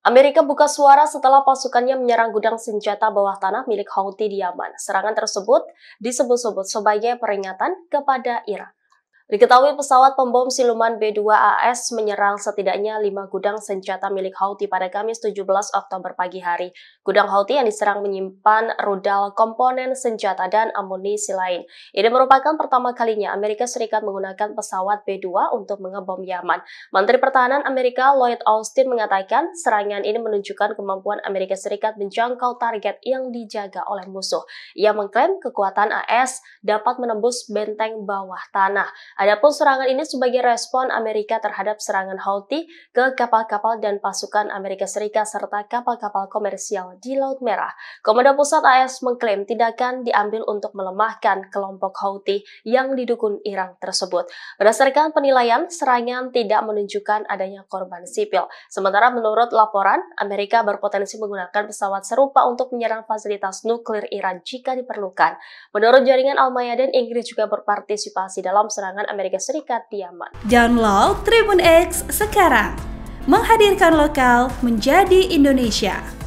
Amerika buka suara setelah pasukannya menyerang gudang senjata bawah tanah milik Houthi di Yaman. Serangan tersebut disebut-sebut sebagai peringatan kepada Iran. Diketahui pesawat pembom siluman B2AS menyerang setidaknya lima gudang senjata milik Houthi pada Kamis 17 Oktober pagi hari. Gudang Houthi yang diserang menyimpan rudal komponen senjata dan amunisi lain. Ini merupakan pertama kalinya Amerika Serikat menggunakan pesawat B2 untuk mengebom Yaman. Menteri Pertahanan Amerika Lloyd Austin mengatakan serangan ini menunjukkan kemampuan Amerika Serikat menjangkau target yang dijaga oleh musuh. Ia mengklaim kekuatan AS dapat menembus benteng bawah tanah. Adapun serangan ini sebagai respon Amerika terhadap serangan Houthi ke kapal-kapal dan pasukan Amerika Serikat serta kapal-kapal komersial di Laut Merah. Komando Pusat AS mengklaim tindakan diambil untuk melemahkan kelompok Houthi yang didukung Iran tersebut. Berdasarkan penilaian, serangan tidak menunjukkan adanya korban sipil. Sementara menurut laporan, Amerika berpotensi menggunakan pesawat serupa untuk menyerang fasilitas nuklir Iran jika diperlukan. Menurut jaringan Al-Mayadin, Inggris juga berpartisipasi dalam serangan Amerika Serikat di Yaman. Download Tribun X sekarang. Menghadirkan lokal menjadi Indonesia.